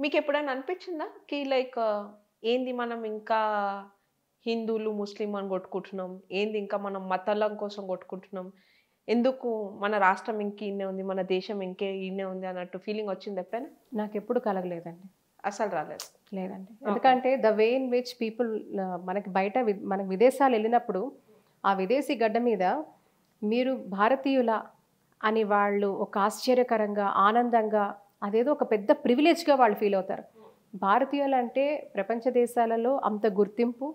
మీకు ఎప్పుడైనా అనిపించిందా కి లైక్ ఏంది మనం ఇంకా హిందువులు ముస్లిం అని కొట్టుకుంటున్నాం ఏంది ఇంకా మనం మతాల కోసం కొట్టుకుంటున్నాం ఎందుకు మన రాష్ట్రం ఇంకే ఇన్నే ఉంది మన దేశం ఇంకే ఇన్నే ఉంది అన్నట్టు ఫీలింగ్ వచ్చింది ఎప్పుడైనా నాకు ఎప్పుడు కలగలేదండి అసలు రాలేదు లేదండి ఎందుకంటే the way in which people మనకి బయట మనకి విదేశాలు వెళ్ళినప్పుడు ఆ విదేశీ గడ్డ మీద మీరు భారతీయుల అని వాళ్ళు ఒక ఆశ్చర్యకరంగా ఆనందంగా అదేదో ఒక పెద్ద ప్రివిలేజ్గా వాళ్ళు ఫీల్ అవుతారు భారతీయులు అంటే ప్రపంచ దేశాలలో అంత గుర్తింపు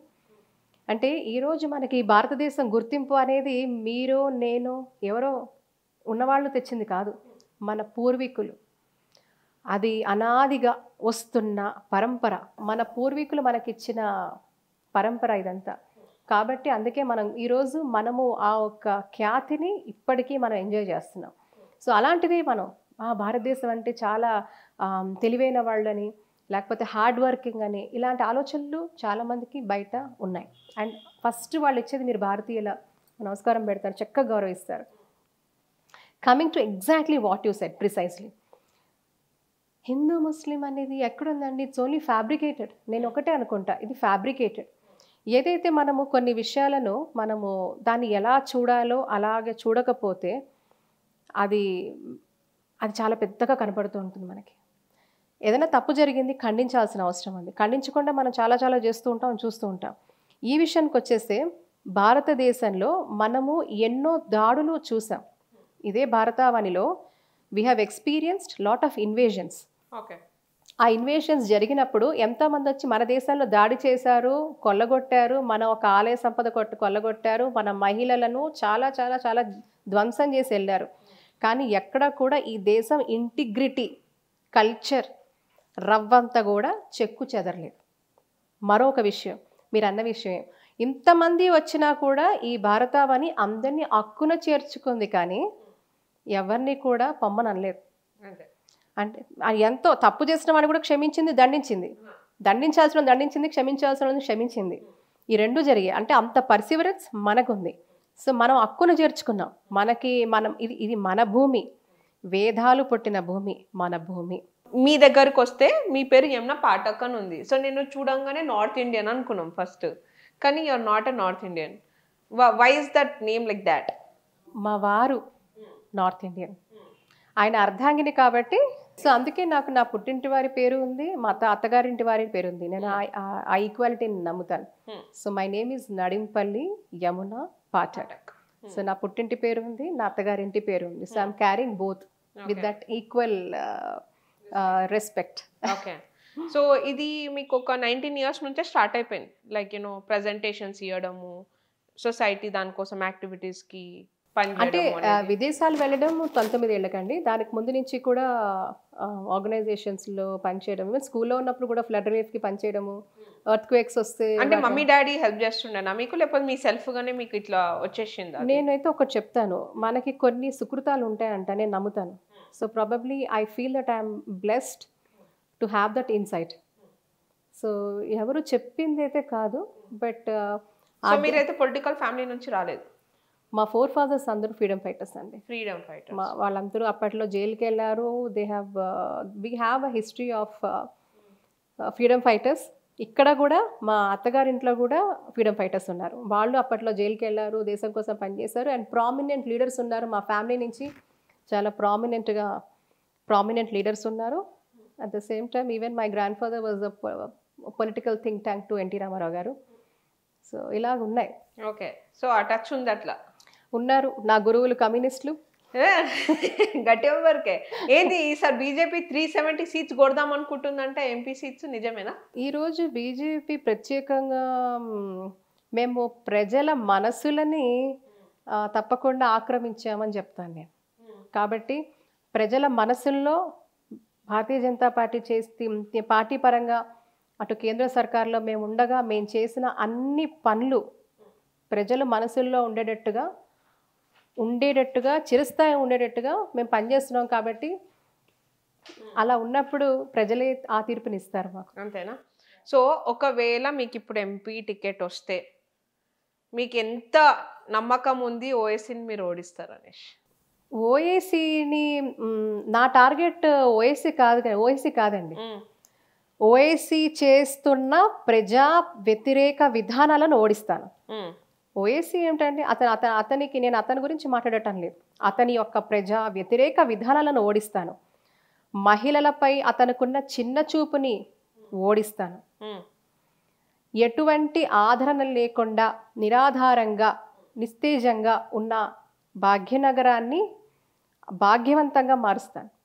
అంటే ఈరోజు మనకి భారతదేశం గుర్తింపు అనేది మీరో నేను ఎవరో ఉన్నవాళ్ళు తెచ్చింది కాదు మన పూర్వీకులు అది అనాదిగా వస్తున్న పరంపర మన పూర్వీకులు మనకిచ్చిన పరంపర ఇదంతా కాబట్టి అందుకే మనం ఈరోజు మనము ఆ ఒక్క ఖ్యాతిని ఇప్పటికీ మనం ఎంజాయ్ చేస్తున్నాం సో అలాంటిది మనం ఆ భారతదేశం అంటే చాలా తెలివైన వాళ్ళని లేకపోతే హార్డ్ వర్కింగ్ అని ఇలాంటి ఆలోచనలు చాలామందికి బయట ఉన్నాయి అండ్ ఫస్ట్ వాళ్ళు ఇచ్చేది మీరు భారతీయుల నమస్కారం పెడతారు చక్కగా గౌరవిస్తారు coming to exactly what you set precisely Hindu Muslim అనేది ఎక్కడుందండి ఇట్స్ ఓన్లీ ఫ్యాబ్రికేటెడ్ నేను ఒకటే అనుకుంటా ఇది ఫ్యాబ్రికేటెడ్ ఏదైతే మనము కొన్ని విషయాలను మనము దాన్ని ఎలా చూడాలో అలాగే చూడకపోతే అది అది చాలా పెద్దగా కనపడుతూ ఉంటుంది మనకి ఏదైనా తప్పు జరిగింది ఖండించాల్సిన అవసరం ఉంది ఖండించకుండా మనం చాలా చాలా చేస్తూ ఉంటాం చూస్తూ ఉంటాం ఈ విషయానికి వచ్చేస్తే భారతదేశంలో మనము ఎన్నో దాడులు చూసాం ఇదే భారతావనిలో we have experienced lot of invasions okay ఆ ఇన్వేషన్స్ జరిగినప్పుడు ఎంతమంది వచ్చి మన దేశంలో దాడి చేశారు కొల్లగొట్టారు మన ఒక ఆలయ సంపద కొట్టు కొల్లగొట్టారు మన మహిళలను చాలా చాలా చాలా ధ్వంసం చేసి వెళ్ళారు కానీ ఎక్కడ కూడా ఈ దేశం ఇంటిగ్రిటీ కల్చర్ రవ్వంతా కూడా చెక్కు చెదరలేదు మరొక విషయం మీరు అన్న విషయం ఇంతమంది వచ్చినా కూడా ఈ భారతావని అందరినీ అక్కున చేర్చుకుంది కానీ ఎవరిని కూడా పొమ్మనలేదు అంటే ఎంతో తప్పు చేసిన వాడిని కూడా క్షమించింది దండించింది దండించాల్సిన దండించింది క్షమించాల్సిన క్షమించింది ఈ రెండు జరిగాయి అంటే అంత పర్సివరెన్స్ మనకుంది సో మనం హక్కును చేర్చుకున్నాం మనకి మనం ఇది ఇది మన భూమి వేదాలు పుట్టిన భూమి మన భూమి మీ దగ్గరకు వస్తే మీ పేరు యమున పాఠక్ అని ఉంది సో నేను చూడంగానే నార్త్ ఇండియన్ అనుకున్నాం ఫస్ట్ కానీ you are not a north Indian why is that name like that మా వారు నార్త్ ఇండియన్ ఆయన అర్ధాంగిని కాబట్టి సో అందుకే నాకు నా పుట్టింటి వారి పేరు ఉంది మా అత్త అత్తగారింటి వారి పేరు ఉంది నేను hmm. ఆ ఈక్వాలిటీని నమ్ముతాను hmm. So my name is Nadimpalli Yamuna Pathak so hmm. నా పుట్టింటి పేరు ఉంది నా అత్తగారింటి పేరు ఉంది so I'm carrying both with that equal respect okay so ఇది మీకు ఒక నైన్టీన్ ఇయర్స్ నుంచే స్టార్ట్ అయిపోయింది లైక్ యూనో ప్రజెంటేషన్స్ ఇవ్వడము సొసైటీ దానికోసం యాక్టివిటీస్కి అంటే విదేశాలు వెళ్ళడం పంతొమ్మిది ఏళ్ళకండి దానికి ముందు నుంచి కూడా ఆర్గనైజేషన్స్లో పనిచేయడం ఈవెన్ స్కూల్లో ఉన్నప్పుడు కూడా ఫ్లడ్ రిలీఫ్కి పనిచేయడము ఎర్త్ క్వేక్స్ వస్తే అంటే మమ్మీ డాడీ హెల్ప్ చేస్తుండేనా మీకు లేకపోతే మీ సెల్ఫ్గానే మీకు ఇట్లా వచ్చేసిందా నేనైతే ఒకటి చెప్తాను మనకి కొన్ని సుకృతాలు ఉంటాయంట నేను నమ్ముతాను so probably I feel that I'm blessed to have that insight so ఎవరు చెప్పింది అయితే కాదు బట్ uh, మీరైతే పొలిటికల్ ఫ్యామిలీ నుంచి రాలేదు మా ఫోర్ ఫాదర్స్ అందరూ ఫ్రీడమ్ ఫైటర్స్ అండి ఫ్రీడమ్ ఫైటర్ మా వాళ్ళందరూ అప్పట్లో జైలుకి వెళ్ళారు they have we have a history of freedom fighters ఇక్కడ కూడా మా అత్తగారింట్లో కూడా ఫ్రీడమ్ ఫైటర్స్ ఉన్నారు వాళ్ళు అప్పట్లో జైలుకి వెళ్ళారు దేశం కోసం పనిచేశారు అండ్ ప్రామినెంట్ లీడర్స్ ఉన్నారు మా ఫ్యామిలీ నుంచి చాలా ప్రామినెంట్గా ప్రామినెంట్ లీడర్స్ ఉన్నారు at the same time even my grandfather was a political think tank to N T Rama Rao garu so ఇలాగ ఉన్నాయి ఓకే సో ఆ టచ్ ఉంది అట్లా ఉన్నారు నా గురువులు కమ్యూనిస్టులు గట్టి వరకే ఏంది ఈసారి బీజేపీ త్రీ సెవెంటీ సీట్స్ కొడదాం అనుకుంటుందంటే ఎంపీ సీట్స్ నిజమేనా ఈరోజు బీజేపీ ప్రత్యేకంగా మేము ప్రజల మనసులని తప్పకుండా ఆక్రమించామని చెప్తాను నేను కాబట్టి ప్రజల మనసుల్లో భారతీయ జనతా పార్టీ చేస్తే పార్టీ పరంగా అటు కేంద్ర సర్కార్లో మేము ఉండగా మేము చేసిన అన్ని పనులు ప్రజల మనసుల్లో ఉండేటట్టుగా ఉండేటట్టుగా చిరస్థాయి ఉండేటట్టుగా మేము పనిచేస్తున్నాం కాబట్టి hmm. అలా ఉన్నప్పుడు ప్రజలే ఆ తీర్పునిస్తారు మాకు అంతేనా సో ఒకవేళ మీకు ఇప్పుడు ఎంపీ టికెట్ వస్తే మీకు ఎంత నమ్మకం ఉంది ఓఎస్సీని మీరు ఓడిస్తారు అనేష్ ఓఏసీని నా టార్గెట్ ఓఎస్సీ కాదు కానీ ఓఎస్సీ కాదండి hmm. ఓఏసీ చేస్తున్న ప్రజా వ్యతిరేక విధానాలను ఓడిస్తాను hmm. ఓఏసీ ఏంటంటే అతను అతను అతనికి నేను అతని గురించి మాట్లాడటం లేదు అతని యొక్క ప్రజా వ్యతిరేక విధానాలను ఓడిస్తాను మహిళలపై అతనుకున్న చిన్న చూపుని ఓడిస్తాను ఎటువంటి ఆదరణ లేకుండా నిరాధారంగా నిస్తేజంగా ఉన్న భాగ్యనగరాన్ని భాగ్యవంతంగా మారుస్తాను